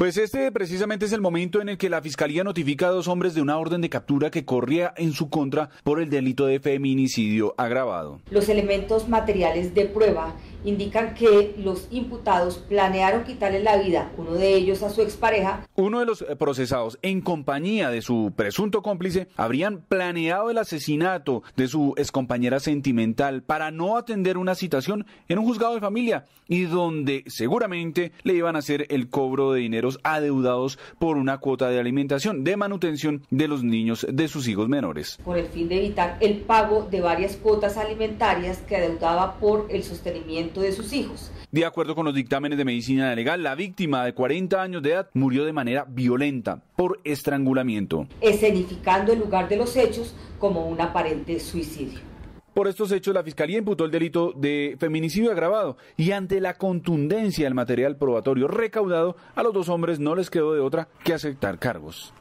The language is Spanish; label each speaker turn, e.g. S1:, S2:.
S1: Pues este precisamente es el momento en el que la Fiscalía notifica a dos hombres de una orden de captura que corría en su contra por el delito de feminicidio agravado.
S2: Los elementos materiales de prueba indican que los imputados planearon quitarle la vida, uno de ellos a su expareja.
S1: Uno de los eh, procesados, en compañía de su presunto cómplice, habrían planeado el asesinato de su excompañera sentimental para no atender una citación en un juzgado de familia y donde seguramente le iban a hacer el cobro de dineros adeudados por una cuota de alimentación, de manutención de los niños de sus hijos menores.
S2: Con el fin de evitar el pago de varias cuotas alimentarias que adeudaba por el sostenimiento de sus hijos.
S1: De acuerdo con los dictámenes de medicina legal, la víctima de 40 años de edad murió de manera violenta por estrangulamiento.
S2: Escenificando el lugar de los hechos como un aparente suicidio.
S1: Por estos hechos, la Fiscalía imputó el delito de feminicidio agravado y ante la contundencia del material probatorio recaudado, a los dos hombres no les quedó de otra que aceptar cargos.